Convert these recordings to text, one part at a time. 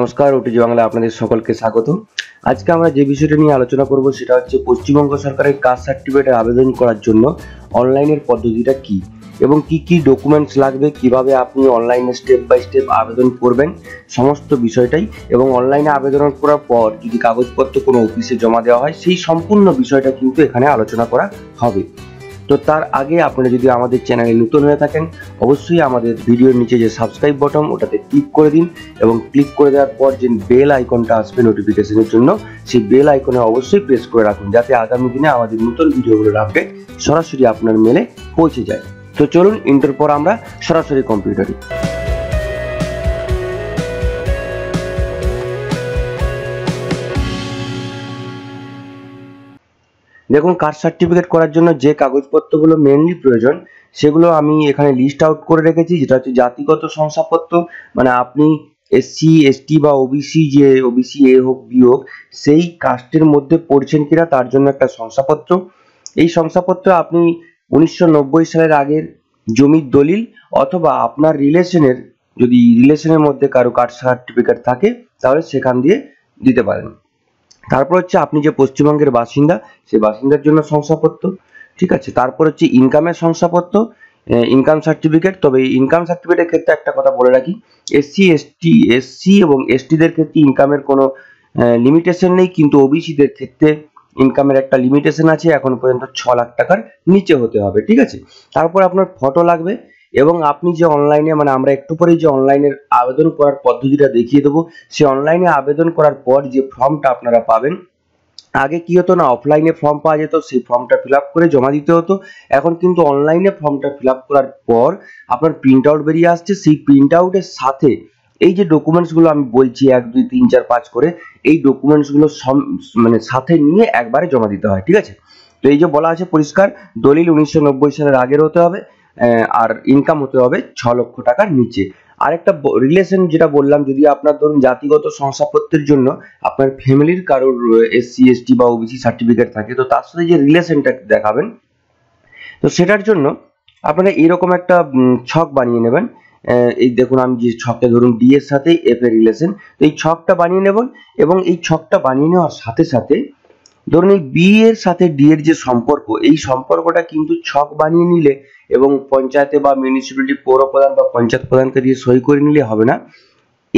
নমস্কার ওটিজি বাংলা আপনাদের সকলকে স্বাগত আজকে আমরা যে বিষয়টা নিয়ে আলোচনা করব সেটা হচ্ছে পশ্চিমবঙ্গ সরকারের কাস্ট সার্টিফিকেটের আবেদন করার জন্য অনলাইনের পদ্ধতিটা কি এবং কি কি ডকুমেন্টস লাগবে কিভাবে আপনি অনলাইনে স্টেপ বাই স্টেপ আবেদন করবেন সমস্ত বিষয়টাই এবং অনলাইনে আবেদন করার পর যদি কাগজপত্র কোনো অফিসে জমা দেওয়া হয় সেই সম্পূর্ণ বিষয়টা কিন্তু এখানে আলোচনা করা হবে তো তার আগে আপনারা যদি আমাদের চ্যানেলে নতুন হয়ে থাকেন অবশ্যই আমাদের ভিডিওর নিচে যে সাবস্ক্রাইব বটন ওটাতে ক্লিক করে দিন এবং ক্লিক করে দেওয়ার পর যে বেল আইকনটা আসবে নোটিফিকেশনের জন্য সেই বেল আইকনে অবশ্যই প্রেস করে রাখুন যাতে আগামী দিনে আমাদের নতুন ভিডিওগুলোর আপডেট সরাসরি আপনার মেলে পৌঁছে যায় তো চলুন ইন্টার পর আমরা সরাসরি কম্পিউটারে দেখুন কাস্ট সার্টিফিকেট করার জন্য যে কাগজপত্রগুলো মেনলি প্রয়োজন সেগুলো আমি এখানে লিস্ট আউট করে রেখেছি যেটা হচ্ছে জাতিগত শংসাপত্র মানে আপনি এসসি এসটি বা ওবিসি যে ওবিসি এ হোক বি হোক সেই কাস্টের মধ্যে পড়ছেন কিনা তার জন্য একটা শংসাপত্র এই শংসাপত্র আপনি উনিশশো সালের আগের জমির দলিল অথবা আপনার রিলেশনের যদি রিলেশনের মধ্যে কারো কাস্ট সার্টিফিকেট থাকে তাহলে সেখান দিয়ে দিতে পারেন তারপর হচ্ছে আপনি যে পশ্চিমবঙ্গের বাসিন্দা সেই বাসিন্দার জন্য শংসাপত্র ঠিক আছে তারপর হচ্ছে ইনকামের শংসাপত্র ইনকাম সার্টিফিকেট তবে ইনকাম সার্টিফিকেটের ক্ষেত্রে একটা কথা বলে রাখি এসসি এসটি এসসি এবং এসটিদের ক্ষেত্রে ইনকামের কোনো লিমিটেশন নেই কিন্তু ওবিসিদের ক্ষেত্রে ইনকামের একটা লিমিটেশন আছে এখন পর্যন্ত ছ লাখ টাকার নিচে হতে হবে ঠিক আছে তারপর আপনার ফটো লাগবে এবং আপনি যে অনলাইনে মানে আমরা একটু পরেই যে অনলাইনের আবেদন করার পদ্ধতিটা দেখিয়ে দেবো সে অনলাইনে আবেদন করার পর যে ফর্মটা আপনারা পাবেন আগে কি হতো না অফলাইনে ফর্ম পাওয়া যেত সেই ফর্মটা ফিল করে জমা দিতে হতো এখন কিন্তু অনলাইনে ফর্মটা ফিল করার পর আপনার প্রিন্ট আউট বেরিয়ে আসছে সেই প্রিন্ট আউটের সাথে এই যে ডকুমেন্টসগুলো আমি বলছি এক দুই তিন চার পাঁচ করে এই ডকুমেন্টসগুলো মানে সাথে নিয়ে একবারে জমা দিতে হয় ঠিক আছে তো এই যে বলা আছে পরিষ্কার দলিল উনিশশো সালের আগের হতে হবে আর ইনকাম হতে হবে ছ লক্ষ টাকার নিচে আরেকটা রিলেশন যেটা বললাম যদি আপনার ধরুন জাতিগত শংসাপত্রের জন্য আপনার ফ্যামিলির কারোর এসসি এসটি বা ওবিসি সার্টিফিকেট থাকে তো তার সাথে যে রিলেশনটা দেখাবেন তো সেটার জন্য আপনারা এরকম একটা ছক বানিয়ে নেবেন এই দেখুন আমি যে ছকে ধরুন ডি এর সাথে এফ এর রিলেশন তো এই ছকটা বানিয়ে নেবেন এবং এই ছকটা বানিয়ে নেওয়ার সাথে সাথে ধরুন এই বি এর সাথে ডি এর যে সম্পর্ক এই সম্পর্কটা কিন্তু ছক বানিয়ে নিলে এবং পঞ্চায়েতে বা মিউনিসিপ্যালিটি পৌর প্রধান বা পঞ্চায়েত প্রধানকে দিয়ে সই করে নিলে হবে না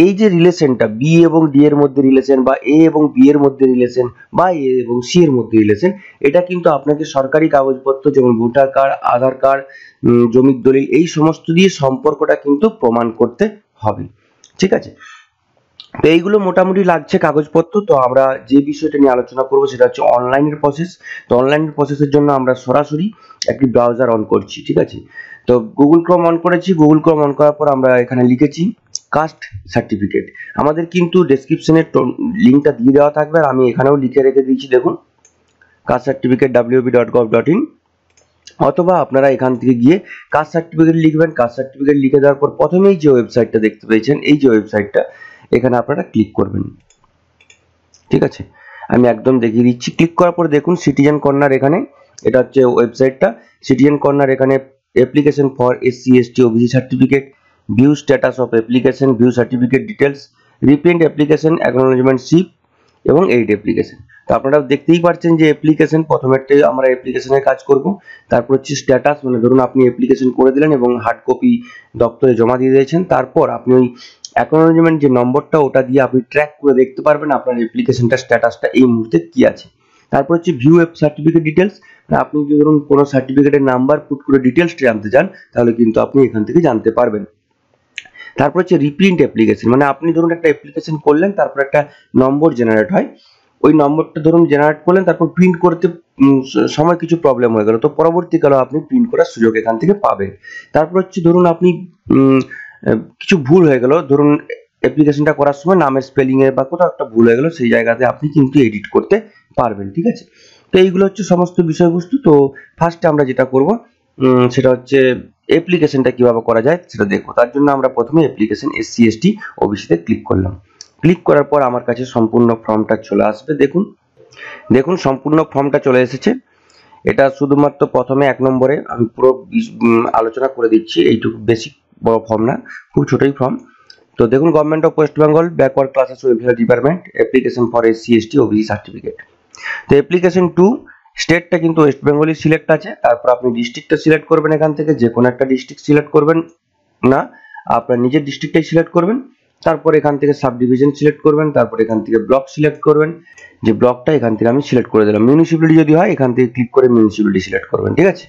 এই যে রিলেশনটা বি এবং ডি এর মধ্যে রিলেশন বা এ এবং বি এর মধ্যে রিলেশন বা এ এবং সি এর মধ্যে রিলেশন এটা কিন্তু আপনাকে সরকারি কাগজপত্র যেমন ভোটার কার্ড আধার কার্ড জমির দলিল এই সমস্ত দিয়ে সম্পর্কটা কিন্তু প্রমাণ করতে হবে ঠিক আছে তো এইগুলো মোটামুটি লাগছে কাগজপত্র তো আমরা যে বিষয়টা নিয়ে আলোচনা করবো সেটা হচ্ছে অনলাইনের প্রসেস তো অনলাইনের প্রসেসের জন্য আমরা সরাসরি একটি ব্রাউজার অন করছি ঠিক আছে তো গুগল ক্রম অন করেছি গুগল ক্রম অন করার পর আমরা এখানে লিখেছি কাস্ট সার্টিফিকেট আমাদের কিন্তু ডেসক্রিপশনের লিঙ্কটা দিয়ে দেওয়া থাকবে আর আমি এখানেও লিখে রেখে দিয়েছি দেখুন caste certificate WB dot gov dot in অথবা আপনারা এখান থেকে গিয়ে কাস্ট সার্টিফিকেট লিখবেন কাস্ট সার্টিফিকেট লিখে দেওয়ার পর প্রথমেই যে ওয়েবসাইটটা দেখতে পেয়েছেন এই যে ওয়েবসাইটটা এখানে আপনারা ক্লিক করবেন ঠিক আছে আমি একদম দেখিয়ে দিচ্ছি ক্লিক করার পর দেখুন সিটিজেন কর্নার এখানে এটা হচ্ছে ওয়েবসাইটটা সিটিজেন কর্নার এখানে application for SC ST OBC certificate view status of application view certificate details reprint application acknowledgement slip এবং এইড অ্যাপ্লিকেশন আপনারা দেখতেই পাচ্ছেন যে অ্যাপ্লিকেশন প্রথমে আমরা অ্যাপ্লিকেশনের কাজ করব তারপর হচ্ছে স্ট্যাটাস মানে ধরুন আপনি অ্যাপ্লিকেশন করে দিলেন এবং হার্ড কপি দপ্তরে জমা দিয়ে দিয়েছেন তারপর আপনি ওই অ্যাকনোলজমেন্ট যে নম্বরটা ওটা দিয়ে আপনি ট্র্যাক করে দেখতে পারবেন আপনার অ্যাপ্লিকেশনটা স্ট্যাটাসটা এই মুহূর্তে কি আছে তারপর হচ্ছে ভিউ অ্যাপ সার্টিফিকেট ডিটেলস আপনি যদি ধরুন কোনো সার্টিফিকেটের নাম্বার পুট করে ডিটেলসটা জানতে চান তাহলে কিন্তু আপনি এখান থেকে জানতে পারবেন তারপর হচ্ছে রিপ্রিন্ট অ্যাপ্লিকেশন মানে আপনি ধরুন একটা অ্যাপ্লিকেশন করলেন তারপর একটা নম্বর জেনারেট হয় ওই নম্বরটা ধরুন জেনারেট করলেন তারপর প্রিন্ট করতে সময় কিছু প্রবলেম হয়ে গেল তো পরবর্তীকালে আপনি প্রিন্ট করার সুযোগ এখান থেকে পাবেন তারপর হচ্ছে ধরুন আপনি কিছু ভুল হয়ে গেল ধরুন অ্যাপ্লিকেশনটা করার সময় নামের স্পেলিং এর বা কোথাও একটা ভুল হয়ে গেল সেই জায়গাতে আপনি কিন্তু এডিট করতে পারবেন ঠিক আছে তো এইগুলো হচ্ছে সমস্ত বিষয়বস্তু তো ফার্স্টে আমরা যেটা করব সেটা হচ্ছে অ্যাপ্লিকেশনটা কিভাবে করা যায় সেটা দেখবো তার জন্য আমরা প্রথমে অ্যাপ্লিকেশন এসসি এসটি ওবিসিতে ক্লিক করলাম ক্লিক করার পর আমার কাছে সম্পূর্ণ ফর্মটা চলে আসবে দেখুন দেখুন সম্পূর্ণ ফর্মটা চলে এসেছে এটা শুধুমাত্র প্রথমে এক নম্বরে আমি পুরো আলোচনা করে দিচ্ছি এইটুকু বেসিক বড় ফর্ম না খুব ছোটোই ফর্ম তো দেখুন government of West Bengal backward classes welfare department application for S C ST OBC certificate তো অ্যাপ্লিকেশন টু স্টেটটা কিন্তু ওয়েস্ট বেঙ্গলি সিলেক্ট আছে তারপর আপনি ডিস্ট্রিক্টটা সিলেক্ট করবেন এখান থেকে যে কোনো একটা ডিস্ট্রিক্ট সিলেক্ট করবেন না আপনার নিজের ডিস্ট্রিক্টটাই সিলেক্ট করবেন তারপর এখান থেকে সাব ডিভিশন সিলেক্ট করবেন তারপর এখান থেকে ব্লক সিলেক্ট করবেন যে ব্লকটা এখান থেকে আমি সিলেক্ট করে দিলাম মিউনিসিপ্যালিটি যদি হয় এখান থেকে ক্লিক করে মিউনিসিপ্যালিটি সিলেক্ট করবেন ঠিক আছে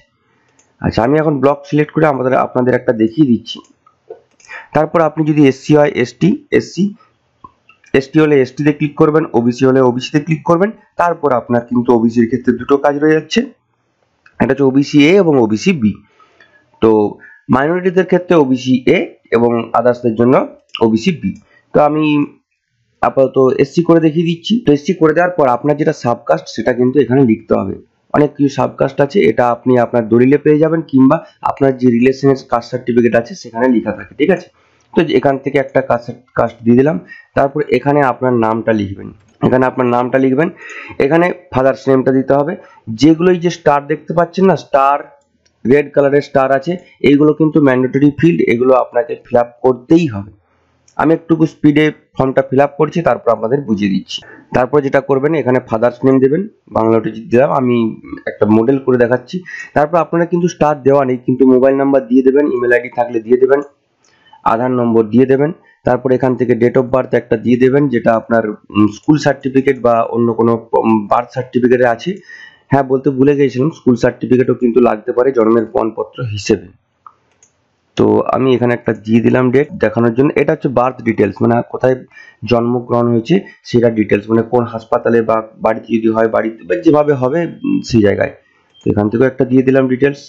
আচ্ছা আমি এখন ব্লক সিলেক্ট করে আমাদের আপনাদের একটা দেখিয়ে দিচ্ছি তারপর আপনি যদি এসসি হয় এসটি এসসি এসটি হলে এসটিতে ক্লিক করবেন ওবিসি হলে ওবিসিতে ক্লিক করবেন তারপর আপনার কিন্তু ওবিসির ক্ষেত্রে দুটো কাজ রয়ে যাচ্ছে এটা হচ্ছে ওবিসি এ এবং ওবিসি বি তো মাইনরিটিদের ক্ষেত্রে ওবিসি এ এবং আদার্সদের জন্য ওবিসি বি তো আমি আপাতত এসসি করে দেখিয়ে দিচ্ছি তো এসসি করে দেওয়ার পর আপনার যেটা সাবকাস্ট সেটা কিন্তু এখানে লিখতে হবে অনেক কিছু সাবকাস্ট আছে এটা আপনি আপনার দলিলে পেয়ে যাবেন কিংবা আপনার যে রিলেশনের কাস্ট সার্টিফিকেট আছে সেখানে লেখা থাকে ঠিক আছে তো এখান থেকে একটা কাস্ট কাস্ট দিয়ে দিলাম তারপর এখানে আপনার নামটা লিখবেন এখানে আপনার নামটা লিখবেন এখানে ফাদার নেমটা দিতে হবে যেগুলোই যে স্টার দেখতে পাচ্ছেন না স্টার রেড কালারের স্টার আছে এইগুলো কিন্তু ম্যান্ডেটরি ফিল্ড এগুলো আপনাকে ফিল করতেই হবে আমি একটুকু স্পিডে ফর্মটা ফিল আপ করছি তারপর আপনাদের বুঝিয়ে দিচ্ছি তারপর যেটা করবেন এখানে ফাদার্স নেম দেবেন বাংলাটি দিলাম আমি একটা মডেল করে দেখাচ্ছি তারপর আপনারা কিন্তু স্টার দেওয়া নেই কিন্তু মোবাইল নাম্বার দিয়ে দেবেন ইমেল আইডি থাকলে দিয়ে দেবেন আধার নম্বর দিয়ে দেবেন তারপর এখান থেকে ডেট অফ বার্থ একটা দিয়ে দেবেন যেটা আপনার স্কুল সার্টিফিকেট বা অন্য কোনো বার্থ সার্টিফিকেটে আছে হ্যাঁ বলতে ভুলে গিয়েছিলাম স্কুল সার্টিফিকেটও কিন্তু লাগতে পারে জন্মের প্রমাণপত্র হিসেবে তো আমি এখানে একটা দিয়ে দিলাম ডেট দেখানোর জন্য এটা হচ্ছে বার্থ ডিটেলস মানে কোথায় জন্মগ্রহণ হয়েছে সেটা ডিটেলস মানে কোন হাসপাতালে বা বাড়িতে যদি হয় বাড়িতে যেভাবে হবে সেই জায়গায় তো এখান থেকেও একটা দিয়ে দিলাম ডিটেলস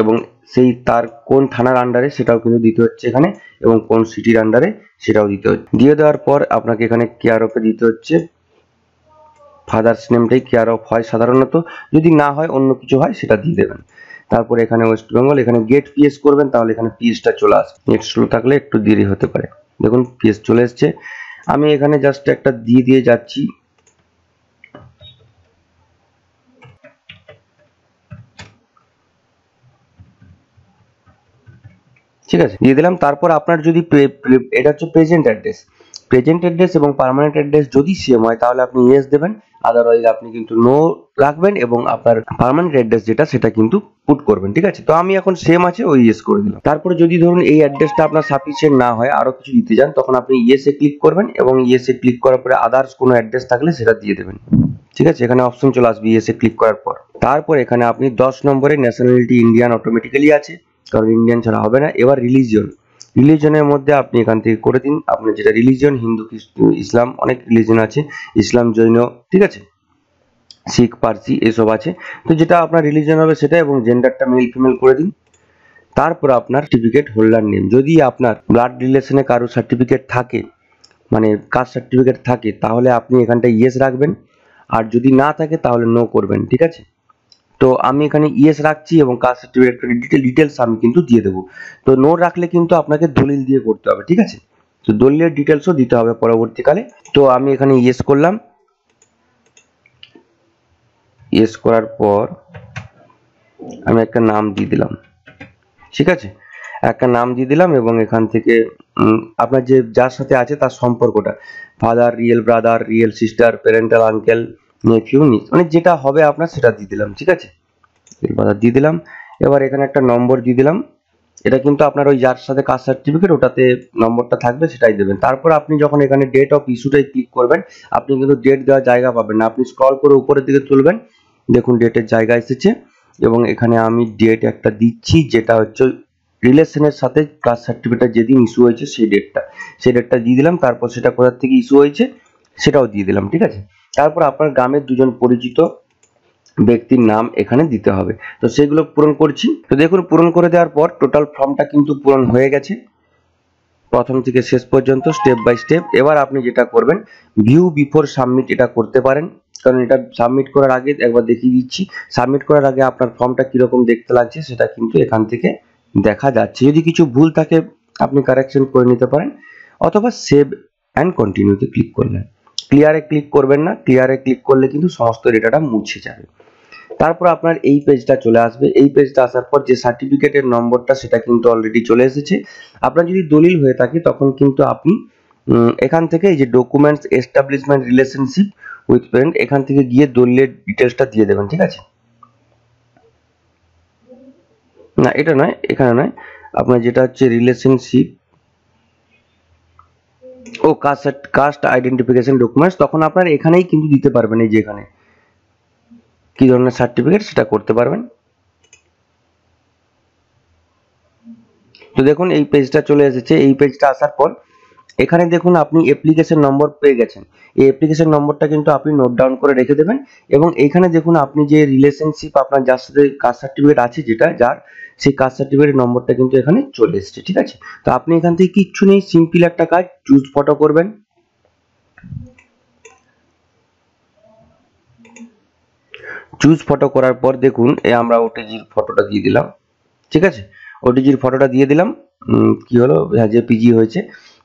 এবং সেই তার কোন থানার আন্ডারে সেটাও কিন্তু দিতে হচ্ছে এখানে এবং কোন সিটির আন্ডারে সেটাও দিতে হচ্ছে দিয়ে দেওয়ার পর আপনাকে এখানে কেয়ার অফে দিতে হচ্ছে ফাদার্স নেমটাই কেয়ার অফ হয় সাধারণত যদি না হয় অন্য কিছু হয় সেটা দিয়ে দেবেন তারপর এখানে ওয়েস্ট বেঙ্গল এখানে গেট পিএস করবেন তাহলে এখানে পিএসটা চলে আসবে নেট স্লো থাকলে একটু দেরি হতে পারে দেখুন পিএস চলে এসছে আমি এখানে জাস্ট একটা দিয়ে দিয়ে যাচ্ছি ঠিক আছে দিয়ে দিলাম তারপর আপনার যদি এটা হচ্ছে প্রেজেন্ট অ্যাড্রেস প্রেজেন্ট অ্যাড্রেস এবং পার্মানেন্ট অ্যাড্রেস যদি সেম হয় তাহলে আপনি ইয়েস দেবেন আদারওয়াইজ আপনি কিন্তু নো রাখবেন এবং আপনার পার্মানেন্ট অ্যাড্রেস যেটা সেটা কিন্তু পুট করবেন ঠিক আছে তো আমি এখন সেম আছে ওই ইয়েস করে দিলাম তারপরে যদি ধরুন এই অ্যাড্রেসটা আপনার সাফিসিয়েন্ট না হয় আরো কিছু দিতে যান তখন আপনি ইয়েসে ক্লিক করবেন এবং ইয়েসে ক্লিক করার পরে আদার্স কোনো অ্যাড্রেস থাকলে সেটা দিয়ে দেবেন ঠিক আছে এখানে অপশন চলে আসবে ইয়েসে ক্লিক করার পর তারপর এখানে আপনি দশ নম্বরে ন্যাশনালিটি ইন্ডিয়ান অটোমেটিক্যালি আছে কারণ ইন্ডিয়ান ছাড়া হবে না এবার রিলিজিয়ন রিলিজনের মধ্যে আপনি এখান থেকে করে দিন আপনার যেটা রিলিজন হিন্দু ইসলাম অনেক রিলিজন আছে ইসলাম জৈন ঠিক আছে শিখ পার্সি এসব আছে তো যেটা আপনার রিলিজন হবে সেটা এবং জেন্ডারটা মেল ফিমেল করে দিন তারপর আপনার সার্টিফিকেট হোল্ডার নেম যদি আপনার ব্লাড রিলেশনে কারো সার্টিফিকেট থাকে মানে কাস্ট সার্টিফিকেট থাকে তাহলে আপনি এখানটা ইয়েস রাখবেন আর যদি না থাকে তাহলে নো করবেন ঠিক আছে তো আমি এখানে ইয়েস রাখছি এবং কাস্ট সার্টিফিকেটের ডিটেল ডিটেলস আমি কিন্তু দিয়ে দেবো তো নো রাখলে কিন্তু আপনাকে দলিল দিয়ে করতে হবে ঠিক আছে তো দলিলের ডিটেলসও দিতে হবে পরবর্তীকালে তো আমি এখানে ইয়েস করলাম ইয়েস করার পর আমি একটা নাম দিয়ে দিলাম ঠিক আছে একটা নাম দিয়ে দিলাম এবং এখান থেকে আপনার যে যার সাথে আছে তার সম্পর্কটা father real brother real sister parental uncle nephew নিজ মানে যেটা হবে আপনার সেটা দিয়ে দিলাম ঠিক আছে বাজার দিয়ে দিলাম এবার এখানে একটা নম্বর দিয়ে দিলাম এটা কিন্তু আপনার ওই যার সাথে কাস্ট সার্টিফিকেট ওটাতে নম্বরটা থাকবে সেটাই দেবেন তারপর আপনি যখন এখানে ডেট অফ ইস্যুটাই ক্লিক করবেন আপনি কিন্তু ডেট দেওয়ার জায়গা পাবেন না আপনি স্ক্রল করে উপরের দিকে তুলবেন দেখুন ডেটের জায়গা এসেছে এবং এখানে আমি ডেট একটা দিচ্ছি যেটা হচ্ছে রিলেশনের সাথে কাস্ট সার্টিফিকেটটা যেদিন ইস্যু হয়েছে সেই ডেটটা সেই ডেটটা দিয়ে দিলাম তারপর সেটা কোথার থেকে ইস্যু হয়েছে সেটাও দিয়ে দিলাম ঠিক আছে তারপর আপনার গ্রামের দুজন পরিচিত ব্যক্তির নাম এখানে দিতে হবে তো সেগুলো পূরণ করছি তো দেখুন পূরণ করে দেওয়ার পর টোটাল ফর্মটা কিন্তু পূরণ হয়ে গেছে প্রথম থেকে শেষ পর্যন্ত স্টেপ বাই স্টেপ এবার আপনি যেটা করবেন ভিউ বিফোর সাবমিট এটা করতে পারেন কারণ এটা সাবমিট করার আগে একবার দেখিয়ে দিচ্ছি সাবমিট করার আগে আপনার ফর্মটা কীরকম দেখতে লাগছে সেটা কিন্তু এখান থেকে দেখা যাচ্ছে যদি কিছু ভুল থাকে আপনি কারেকশন করে নিতে পারেন অথবা সেভ অ্যান্ড কন্টিনিউতে ক্লিক করলেন ক্লিয়ারে ক্লিক করবেন না ক্লিয়ারে ক্লিক করলে কিন্তু সমস্ত ডেটাটা মুছে যাবে তারপর আপনার এই পেজটা চলে আসবে এই পেজটা আসার পর যে সার্টিফিকেটের নম্বরটা সেটা কিন্তু অলরেডি চলে এসেছে আপনার যদি দলিল হয়ে থাকে তখন কিন্তু আপনি এখান থেকে এই যে documents establishment relationship with parent এখান থেকে গিয়ে দলিলের ডিটেলসটা দিয়ে দেবেন ঠিক আছে না এটা নয় এখানে নয় আপনার যেটা হচ্ছে রিলেশনশিপ ও কাস্ট কাস্ট আইডেন্টিফিকেশন ডকুমেন্টস তখন আপনার এখানেই কিন্তু দিতে পারবেন এই যে এখানে কি ধরনের সার্টিফিকেট সেটা করতে পারবেন তো দেখুন এই পেজটা চলে এসেছে এই পেজটা আসার পর এখানে দেখুন আপনি অ্যাপ্লিকেশন নম্বর পেয়ে গেছেন এই অ্যাপ্লিকেশন নম্বরটা কিন্তু আপনি নোট ডাউন করে রেখে দেবেন এবং এইখানে দেখুন আপনি যে রিলেশনশিপ আপনার যার সাথে কাস্ট সার্টিফিকেট আছে যেটা যার সেই কাস্ট সার্টিফিকেট নম্বরটা কিন্তু এখানে চলে এসেছে ঠিক আছে তো আপনি এখান থেকে কিচ্ছু নেই সিম্পল একটা কাজ চুজ ফটো করবেন চুজ ফটো করার পর দেখুন এ আমরা ওটিজির ফটোটা দিয়ে দিলাম ঠিক আছে ওটিজির ফটোটা দিয়ে দিলাম কি হলো যে হ্যাঁ, পিজি হয়েছে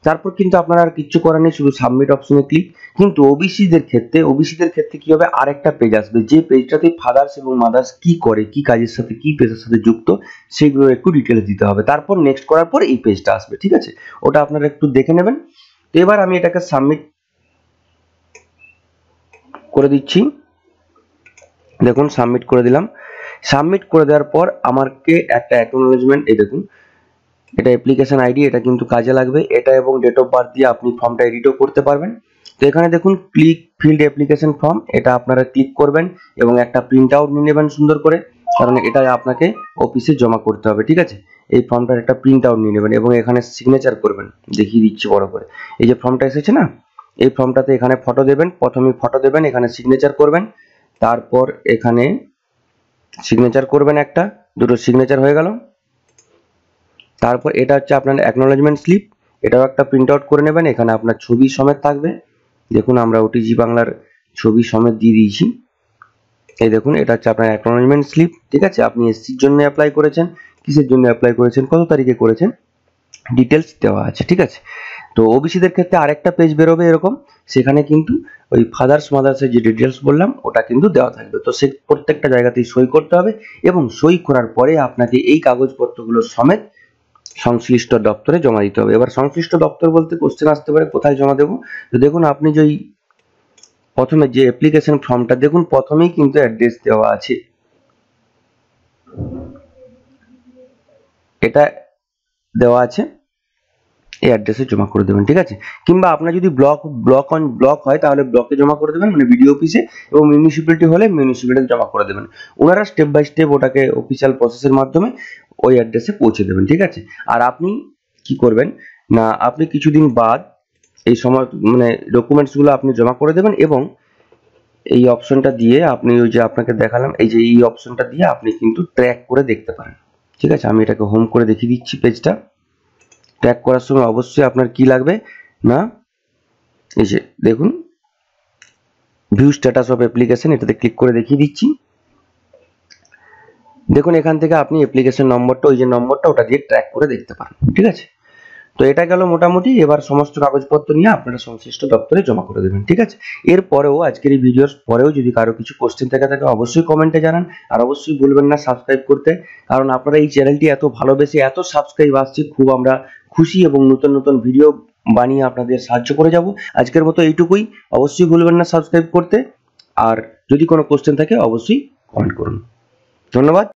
তারপর কিন্তু আপনারা আর কিচ্ছু করার নেই শুধু সাবমিট অপশনে ক্লিক কিন্তু ওবিসিদের ক্ষেত্রে ওবিসিদের ক্ষেত্রে কি হবে আরেকটা পেজ আসবে যে পেজটাতে ফাদার্স এবং মাদার্স কি করে কি কাজের সাথে কি পেজের সাথে যুক্ত সেগুলো একটু ডিটেলস দিতে হবে তারপর নেক্সট করার পর এই পেজটা আসবে ঠিক আছে ওটা আপনারা একটু দেখে নেবেন তো এবার আমি এটাকে সাবমিট করে দিচ্ছি দেখুন সাবমিট করে দিলাম সাবমিট করে দেওয়ার পর আমাকে একটা অ্যাকনোলেজমেন্ট এই দেখুন এটা অ্যাপ্লিকেশন আইডি এটা কিন্তু কাজে লাগবে এটা এবং ডেট অফ বার্থ দিয়ে আপনি ফর্মটা এডিটও করতে পারবেন তো এখানে দেখুন ক্লিক ফিল্ড অ্যাপ্লিকেশন ফর্ম এটা আপনারা ক্লিক করবেন এবং একটা প্রিন্ট আউট নিয়ে নেবেন সুন্দর করে কারণ এটা আপনাকে অফিসে জমা করতে হবে ঠিক আছে এই ফর্মটার একটা প্রিন্ট আউট নিয়ে নেবেন এবং এখানে সিগনেচার করবেন দেখিয়ে দিচ্ছি বড় করে এই যে ফর্মটা এসেছে না এই ফর্মটাতে এখানে ফটো দেবেন প্রথমে ফটো দেবেন এখানে সিগনেচার করবেন তারপর এখানে সিগনেচার করবেন একটা দুটো সিগনেচার হয়ে গেল তারপর এটা হচ্ছে আপনার অ্যাকনোলেজমেন্ট স্লিপ এটাও একটা প্রিন্ট আউট করে নেবেন এখানে আপনার ছবি সমেত থাকবে দেখুন আমরা ওটিজি বাংলার ছবি সমেত দিয়ে দিয়েছি এই দেখুন এটা হচ্ছে আপনার অ্যাকনোলেজমেন্ট স্লিপ ঠিক আছে আপনি এসসির জন্য অ্যাপ্লাই করেছেন কিসের জন্য অ্যাপ্লাই করেছেন কত তারিখে করেছেন ডিটেলস দেওয়া আছে ঠিক আছে তো ওবিসিদের ক্ষেত্রে আরেকটা পেজ বেরোবে এরকম সেখানে কিন্তু ওই ফাদার্স মাদার্সের যে ডিটেলস বললাম ওটা কিন্তু দেওয়া থাকবে তো সে প্রত্যেকটা জায়গাতেই সই করতে হবে এবং সই করার পরে আপনাকে এই কাগজপত্রগুলো সমেত সংশ্লিষ্ট দপ্তরে জমা দিতে হবে এবার সংশ্লিষ্ট দপ্তর বলতে কোশ্চেন আসতে পারে কোথায় জমা দেবো তো দেখুন আপনি যেই প্রথমে যে অ্যাপ্লিকেশন ফর্মটা দেখুন প্রথমেই কিন্তু অ্যাড্রেস দেওয়া আছে এটা দেওয়া আছে এই অ্যাড্রেসে জমা করে দেবেন ঠিক আছে কিংবা আপনার যদি ব্লক ব্লক অন ব্লক হয় তাহলে ব্লকে জমা করে দেবেন মানে বিডিও অফিসে এবং মিউনিসিপ্যালিটি হলে মিউনিসিপ্যালিটি জমা করে দেবেন ওনারা স্টেপ বাই স্টেপ ওটাকে অফিসিয়াল প্রসেসের মাধ্যমে ওই অ্যাড্রেসে পৌঁছে দেবেন ঠিক আছে আর আপনি কি করবেন না আপনি কিছুদিন বাদ এই সময় মানে ডকুমেন্টসগুলো আপনি জমা করে দেবেন এবং এই অপশনটা দিয়ে আপনি ওই যে আপনাকে দেখালাম এই যে এই অপশনটা দিয়ে আপনি কিন্তু ট্র্যাক করে দেখতে পারেন ঠিক আছে আমি এটাকে হোম করে দেখিয়ে দিচ্ছি পেজটা ট্যাগ করার সময় অবশ্যই আপনার কি লাগবে না এই যে দেখুন ভিউ স্ট্যাটাস অফ অ্যাপ্লিকেশন এটাতে ক্লিক করে দেখিয়ে দিচ্ছি দেখুন এখান থেকে আপনি অ্যাপ্লিকেশন নম্বরটা ওই যে নম্বরটা ওটা দিয়ে ট্র্যাক করে দেখতে পান ঠিক আছে তো এটা গেল মোটামুটি এবার সমস্ত কাগজপত্র নিয়ে আপনারা সংশ্লিষ্ট দপ্তরে জমা করে দেবেন ঠিক আছে এরপরেও আজকের এই ভিডিওর পরেও যদি কারো কিছু কোশ্চেন থেকে থাকে অবশ্যই কমেন্টে জানান আর অবশ্যই ভুলবেন না সাবস্ক্রাইব করতে কারণ আপনারা এই চ্যানেলটি এত ভালোবেসে এত সাবস্ক্রাইব আসছে খুব আমরা খুশি এবং নতুন নতুন ভিডিও বানিয়ে আপনাদের সাহায্য করে যাব আজকের মতো এইটুকুই অবশ্যই ভুলবেন না সাবস্ক্রাইব করতে আর যদি কোনো কোশ্চেন থাকে অবশ্যই কমেন্ট করুন ধন্যবাদ